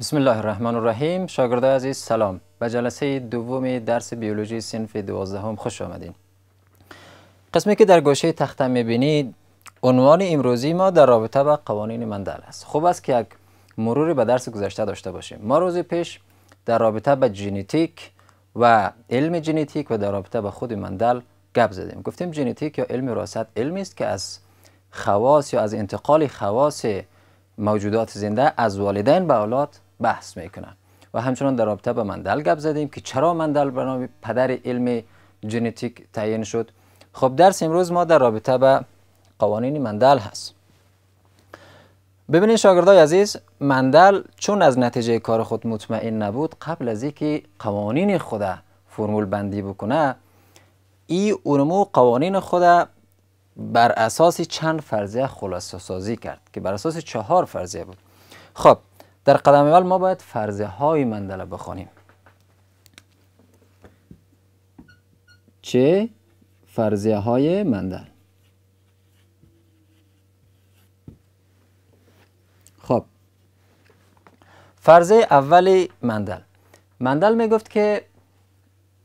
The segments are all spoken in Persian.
بسم الله الرحمن الرحیم شاگرده عزیز سلام به جلسه دوم درس بیولوژی سنف دوازدهم خوش آمدین قسمی که در گوشه تخته میبینید عنوان امروزی ما در رابطه با قوانین مندل است خوب است که یک مروری به درس گذشته داشته باشیم ما روز پیش در رابطه به ژنتیک و علم ژنتیک و در رابطه به خود مندل گپ زدیم گفتیم ژنتیک یا علم وراثت علمی است که از خواص یا از انتقال خواص موجودات زنده از والدین به اولاد بحث میکنن و همچنان در رابطه به مندل گپ زدیم که چرا مندل به نام پدر علم ژنتیک تعیین شد خب درس امروز ما در رابطه به قوانین مندل هست ببینید شاگردای عزیز مندل چون از نتیجه کار خود مطمئن نبود قبل از اینکه قوانین خود فرمول بندی بکنه ای اونمو قوانین خود بر اساس چند فرضیه خلاصه سازی کرد که بر اساس چهار فرضیه بود خب در قدم اول ما باید فرضیه های مندله بخوانیم چه فرضیه های مندل خب فرضیه اول مندل مندل می گفت که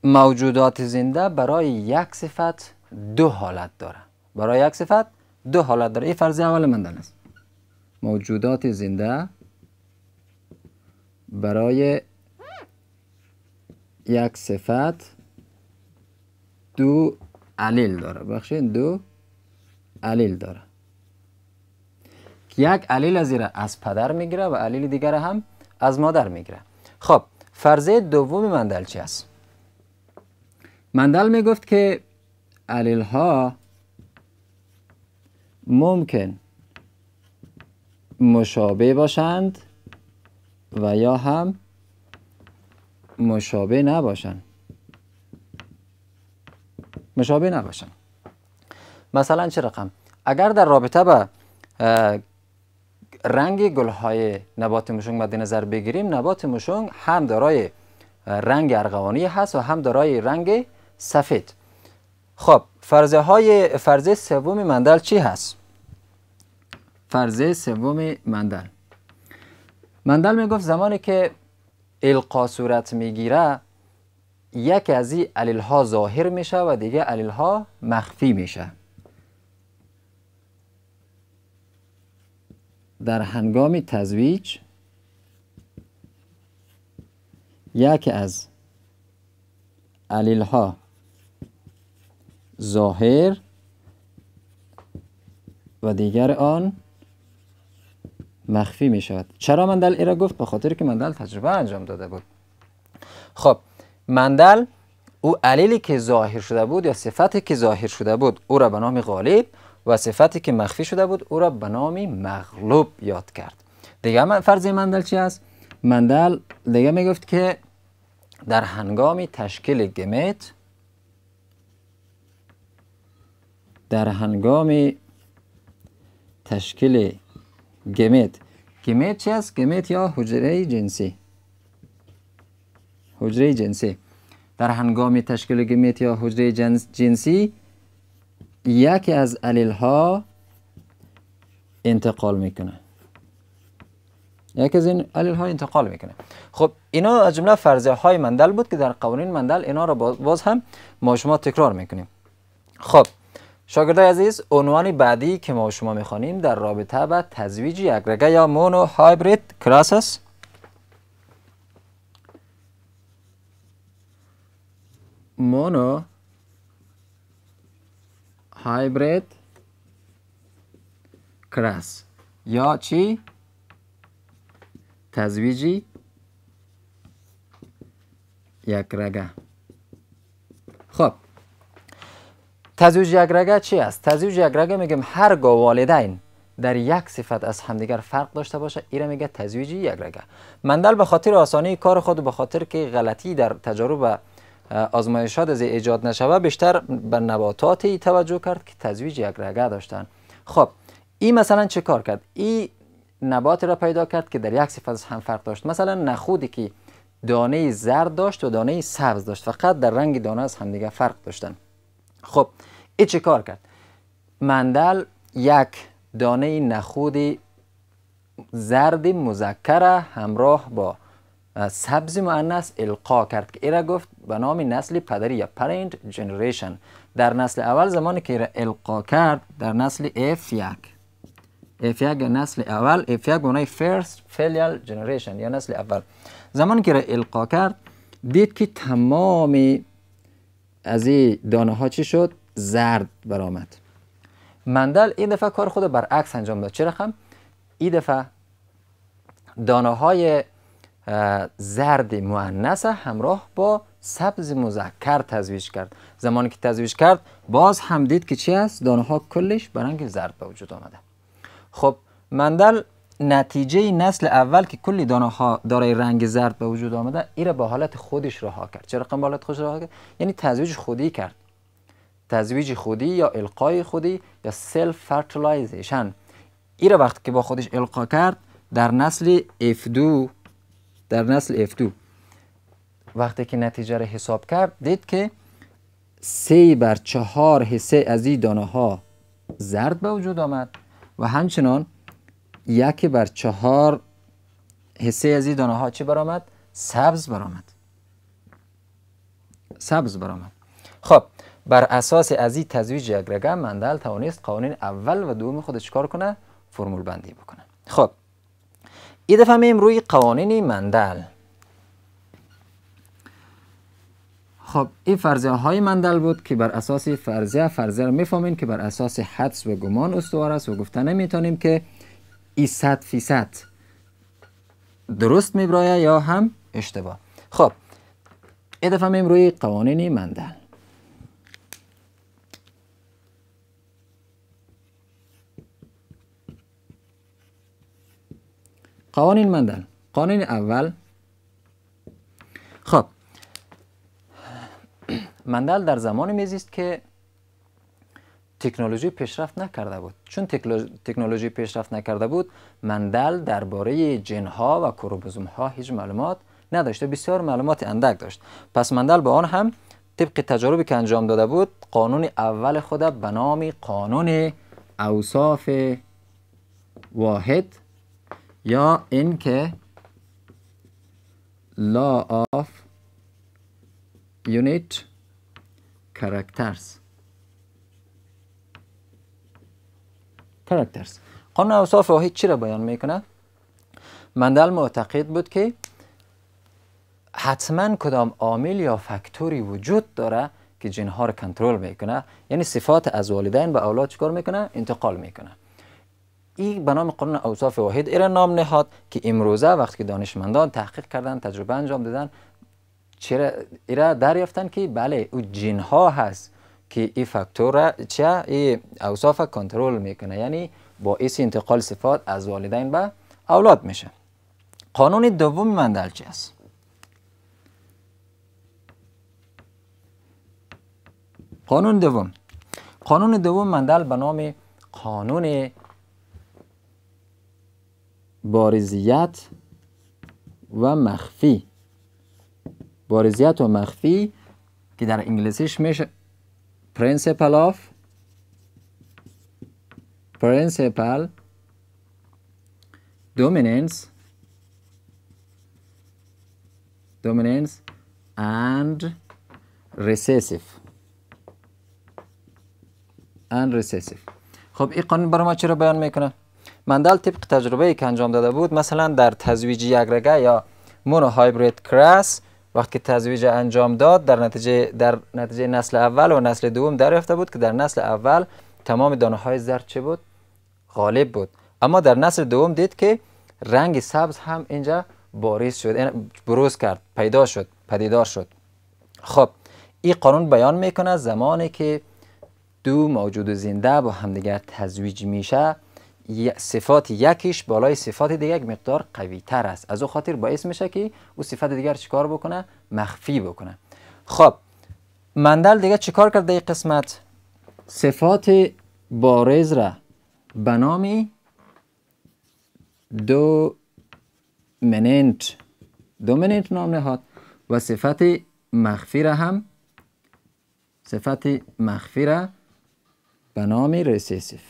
موجودات زنده برای یک صفت دو حالت داره برای یک صفت دو حالت داره این فرضیه اول مندل است موجودات زنده برای یک صفت دو علیل داره بخشید دو علیل داره یک علیل از از پدر میگیره و علیل دیگر هم از مادر میگیره خب فرضه دوم مندل چی است مندل میگفت که علیل ها ممکن مشابه باشند و یا هم مشابه نباشن مشابه نباشن مثلا چه رقم اگر در رابطه به رنگ گلهای نبات مشونگ مد نظر بگیریم نبات مشونگ هم دارای رنگ ارغوانی هست و هم دارای رنگ سفید خب فرضه های فرضه سوم مندل چی هست فرضه سوم مندل مندل گفت زمانی که القا صورت میگیره یکی از این علیل ها ظاهر میشه و دیگه علیل ها مخفی میشه در هنگام تزویج یک از علیل ها ظاهر و دیگر آن مخفی می شود چرا مندل ایرا گفت به خاطر که مندل تجربه انجام داده بود خب مندل او علیلی که ظاهر شده بود یا صفتی که ظاهر شده بود او را به نام غالب و صفتی که مخفی شده بود او را به نام مغلوب یاد کرد دیگه من فرض مندل چی است مندل دیگه گفت که در هنگام تشکیل گمت در هنگام تشکیل گمت گمت چی است؟ گمت یا حجره جنسی حجره جنسی در هنگام تشکیل گمت یا حجره جنس جنسی یکی از علیل ها انتقال میکنه یکی از این علیل ها انتقال میکنه خب اینا از جمله فرضیه های مندل بود که در قوانین مندل اینا رو باز هم ما شما تکرار میکنیم خب شاگردای عزیز عنوان بعدی که ما شما میخوانیم در رابطه با تزویج یک رگه یا مونو هایبرید کلاس است مونو هایبرید کراس یا چی تزویجی یک رگه خب تزویج یک رگه چی است تزویج یک رگه میگیم هرگاه والدین در یک صفت از همدیگر فرق داشته باشه ایره میگه تزویج یک رگه مندل به خاطر آسانی کار خود به خاطر که غلطی در تجارب آزمایشات از ایجاد نشوه بیشتر به نباتاتی توجه کرد که تزویج یک رگه داشتن خب این مثلا چه کار کرد این نبات را پیدا کرد که در یک صفت از هم فرق داشت مثلا نخودی که دانه زرد داشت و دانه سبز داشت فقط در رنگ دانه از همدیگه فرق داشتن خب ای چه کار کرد مندل یک دانه نخود زرد مزکره همراه با سبز معنیس القا کرد که ایره گفت به نام نسل پدری یا پرینت جنریشن در نسل اول زمانی که ایره القا کرد در نسل F1 F1 نسل اول F1 گناه first filial یا نسل اول زمانی که ایره القا کرد دید که تمامی از این دانه ها چی شد زرد برآمد مندل این دفعه کار خود برعکس انجام داد چرا خم این دفعه دانه های زرد مؤنث همراه با سبز مذکر تزویج کرد زمانی که تزویج کرد باز هم دید که چی است دانه ها کلش رنگ زرد به وجود آمده خب مندل نتیجه نسل اول که کلی دانه ها دارای رنگ زرد به وجود آمده ای را با حالت خودش رها کرد چرا قم حالت خودش رها کرد یعنی تزویج خودی کرد تزویج خودی یا القای خودی یا سلف فرتلایزیشن ای را وقتی که با خودش القا کرد در نسل F2 در نسل F2 وقتی که نتیجه را حساب کرد دید که سه بر چهار حسه از این دانه ها زرد به وجود آمد و همچنان یک بر چهار حسه از این دانه ها چه برآمد سبز برآمد سبز برآمد خب بر اساس از این تزویج یک مندل توانست قوانین اول و دوم خودش کار کنه فرمول بندی بکنه خب این دفعه میم روی قوانین مندل خب این فرضیه های مندل بود که بر اساس فرضیه فرضیه رو میفهمین که بر اساس حدس و گمان استوار است و گفته نمیتونیم که فی فیصد درست برایه یا هم اشتباه خب این دفعه میم روی قوانین مندل قوانین مندل قانون اول خب مندل در زمانی میزیست که تکنولوژی پیشرفت نکرده بود چون تکنولوژی پیشرفت نکرده بود مندل درباره جنها و کروموزوم ها هیچ معلومات نداشته بسیار معلومات اندک داشت پس مندل با آن هم طبق تجاربی که انجام داده بود قانون اول خود به نام قانون اوصاف واحد یا اینکه law of unit characters قانون اوصاف واحد چی را بیان میکنه مندل معتقد بود که حتما کدام عامل یا فکتوری وجود داره که جنها رو کنترل میکنه یعنی صفات از والدین به اولاد چکار میکنه انتقال میکنه این به نام قانون اوصاف واحد ایران نام نهاد که امروزه وقتی که دانشمندان تحقیق کردن تجربه انجام دادن چرا ایرا دریافتن که بله او جنها هست که این فاکتور چه ای اوصاف کنترل میکنه یعنی باعث انتقال صفات از والدین به اولاد میشه قانون دوم مندل چی است قانون دوم قانون دوم مندل به نام قانون بارزیت و مخفی بارزیت و مخفی که در انگلیسیش میشه principle of principal dominance dominance and recessive and recessive خب این قانون برای ما چرا بیان میکنه مندل طبق تجربه ای که انجام داده بود مثلا در تزویج یگرگه یا مونو هایبرید کراس وقت که تزویج انجام داد در نتیجه در نتیجه نسل اول و نسل دوم دریافته بود که در نسل اول تمام دانه های زرد چه بود غالب بود اما در نسل دوم دید که رنگ سبز هم اینجا باریز شد یعنی بروز کرد پیدا شد پدیدار شد خب این قانون بیان میکنه زمانی که دو موجود زنده با همدیگر تزویج میشه صفات یکیش بالای صفات دیگه یک مقدار قوی تر است از او خاطر باعث میشه که او صفت دیگر چیکار بکنه مخفی بکنه خب مندل دیگه چیکار کرد در قسمت صفات بارز را به نام دو مننت نام نهاد و صفت مخفی را هم صفت مخفی را به نام رسیسیف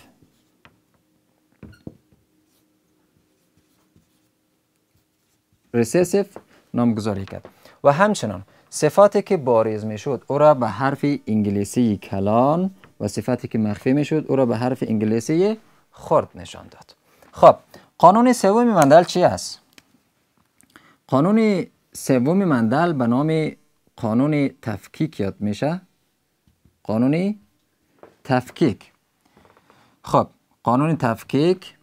ریسیسیف نامگذاری کرد و همچنان صفاتی که باریز می شد او را به حرف انگلیسی کلان و صفاتی که مخفی می شد او را به حرف انگلیسی خرد نشان داد خب قانون سوم مندل چی است قانون سوم مندل به نام قانون تفکیک یاد میشه قانون تفکیک خب قانون تفکیک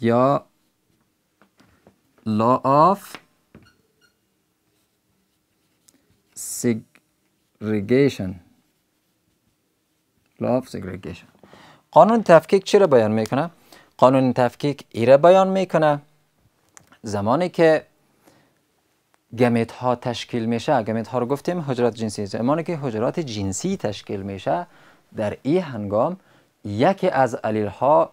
یا law of segregation law قانون تفکیک چی بیان میکنه؟ قانون تفکیک ایره بیان میکنه زمانی که گمیت ها تشکیل میشه گمیت ها رو گفتیم حجرات جنسی زمانی که حجرات جنسی تشکیل میشه در این هنگام یکی از علیل ها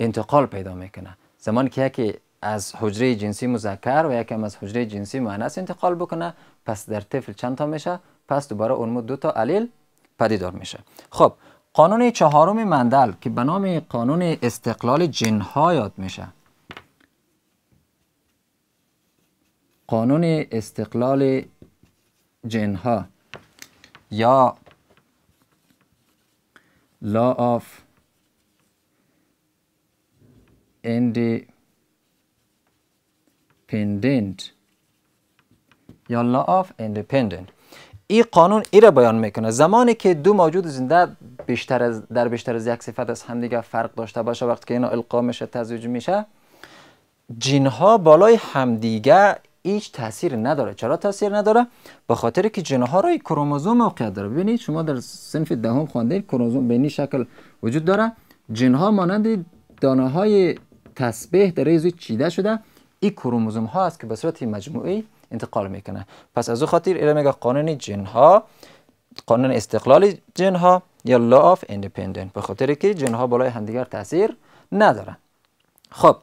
انتقال پیدا میکنه زمانی که یکی از حجره جنسی مذکر و یکم از حجره جنسی مؤنث انتقال بکنه پس در طفل چند تا میشه پس دوباره اون دو تا علیل پدیدار میشه خب قانون چهارم مندل که به نام قانون استقلال جنها یاد میشه قانون استقلال جنها یا law of independent یا law آف این قانون ای را بیان میکنه زمانی که دو موجود زنده بیشتر از در بیشتر از یک صفت از همدیگه فرق داشته باشه وقتی که اینا القا میشه تزویج میشه جین بالای همدیگه هیچ تاثیر نداره چرا تاثیر نداره به خاطر که جین ها روی کروموزوم موقعیت داره ببینید شما در صنف دهم خوانده کروموزوم به این شکل وجود داره جنها مانند دانه های تسبیح در چیده شده این کروموزوم ها است که به صورت مجموعی انتقال میکنه پس از او خاطر ایره میگه قانون جن ها قانون استقلال جن یا لا اف ایندیپندنت به خاطر که جن ها بالای همدیگر تاثیر ندارن خب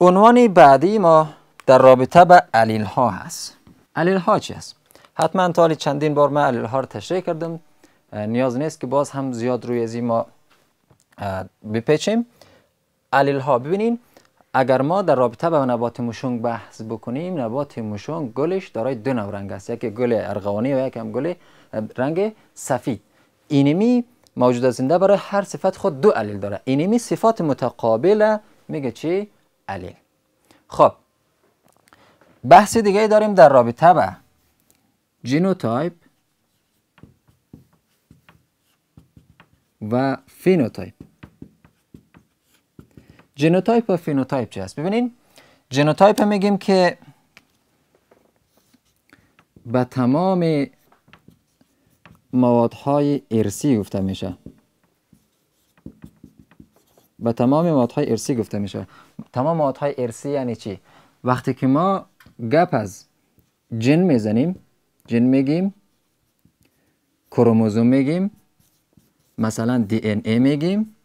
عنوان بعدی ما در رابطه به علیل ها هست علیل ها چی هست حتما تا چندین بار من علیل ها رو تشریح کردم نیاز نیست که باز هم زیاد روی از ما بپیچیم علیل ها ببینین اگر ما در رابطه با نبات موشونگ بحث بکنیم نبات موشونگ گلش دارای دو نوع رنگ است یکی گل ارغوانی و یک هم گل رنگ سفید اینمی موجود زنده برای هر صفت خود دو علیل داره اینمی صفات متقابل میگه چی علیل خب بحث دیگه داریم در رابطه با جینوتایپ و فینوتایپ جنوتایپ و فینوتایپ چی هست ببینین جنوتایپ میگیم که به تمام موادهای ارسی گفته میشه به تمام موادهای ارسی گفته میشه تمام موادهای ارسی یعنی چی وقتی که ما گپ از جن میزنیم جن میگیم کروموزوم میگیم مثلا دی این ای میگیم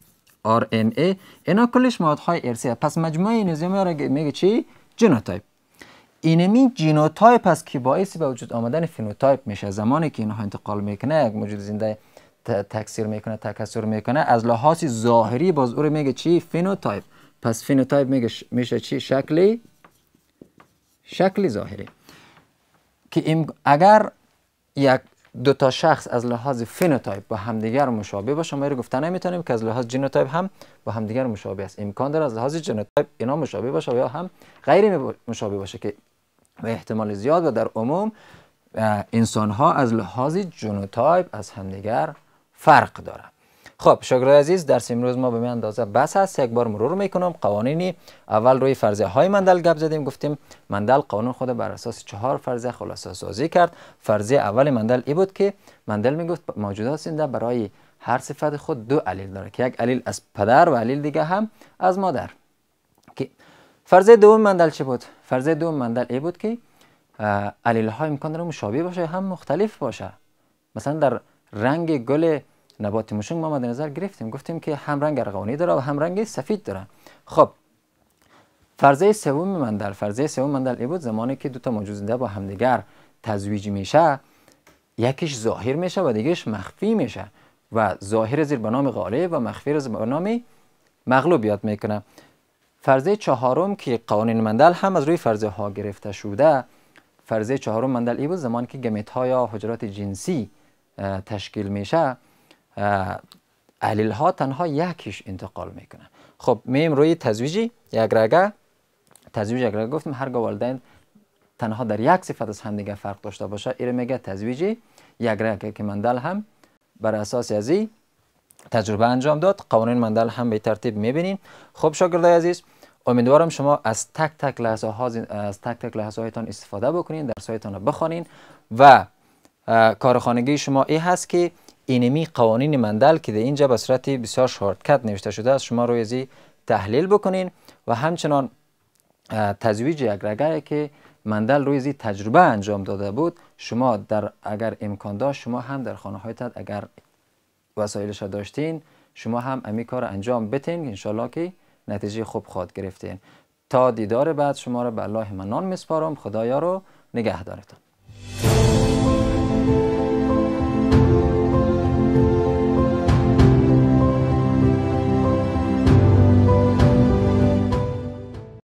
RNA اینا کلش های ارسی پس مجموعه ها را میگه چی جنوتایپ. اینمی جنوتایپ. است که باعث به وجود آمدن فینوتایپ میشه زمانی که اینها انتقال میکنه یک موجود زنده تکثیر میکنه تکثیر میکنه از لحاظ ظاهری باز او میگه چی فینوتایپ پس فینوتایپ میگه میشه چی شکلی شکلی ظاهری که اگر یک دو تا شخص از لحاظ فنوتایپ با همدیگر مشابه باشه ما رو گفته نمیتونیم که از لحاظ جنوتایپ هم با همدیگر مشابه است امکان داره از لحاظ جنوتایپ اینا مشابه باشه یا هم غیر مشابه باشه که به احتمال زیاد و در عموم انسان ها از لحاظ جنوتایپ از همدیگر فرق دارند خب شکر عزیز درس امروز ما به من اندازه بس هست یک بار مرور میکنم قوانینی اول روی فرضیه های مندل گپ زدیم گفتیم مندل قانون خود بر اساس چهار فرضه خلاصه سازی کرد فرضیه اول مندل ای بود که مندل میگفت موجودات زنده برای هر صفت خود دو علیل داره که یک علیل از پدر و علیل دیگه هم از مادر که فرضیه دوم مندل چه بود فرضه دوم مندل ای بود که علیل ها امکان داره مشابه باشه هم مختلف باشه مثلا در رنگ گل نبات مشنگ ما مد نظر گرفتیم گفتیم که هم رنگ ارغوانی داره و هم رنگ سفید داره خب فرضه سوم من در فرضیه سوم مندل در بود زمانی که دو تا موجود با همدیگر تزویج میشه یکیش ظاهر میشه و دیگهش مخفی میشه و ظاهر زیر به نام غالب و مخفی زیر به نام مغلوب یاد میکنه فرضه چهارم که قوانین مندل هم از روی فرضه ها گرفته شده فرضه چهارم مندل ای بود زمانی که گمیت ها یا حجرات جنسی تشکیل میشه علیل ها تنها یکیش انتقال میکنن خب میم روی تزویجی یک رگه تزویج یک رگه هر هرگاه والدین تنها در یک صفت از همدیگه فرق داشته باشه ایره میگه تزویجی یک رگه که مندل هم بر اساس ازی تجربه انجام داد قوانین مندل هم به ترتیب میبینین خب شاگردای عزیز امیدوارم شما از تک تک لحظه ها از تک تک لحظه هایتان استفاده بکنین در هایتان رو بخوانین و کارخانگی شما ای هست که اینمی قوانین مندل که در اینجا به صورت بسیار شارتکت نوشته شده است شما روی ازی تحلیل بکنین و همچنان تزویج یک رگه که مندل روی زی تجربه انجام داده بود شما در اگر امکان داشت شما هم در خانه هایتان اگر وسایلش داشتین شما هم امی کار انجام بتین انشالله که نتیجه خوب خواد گرفتین تا دیدار بعد شما را به الله منان میسپارم خدایا رو نگه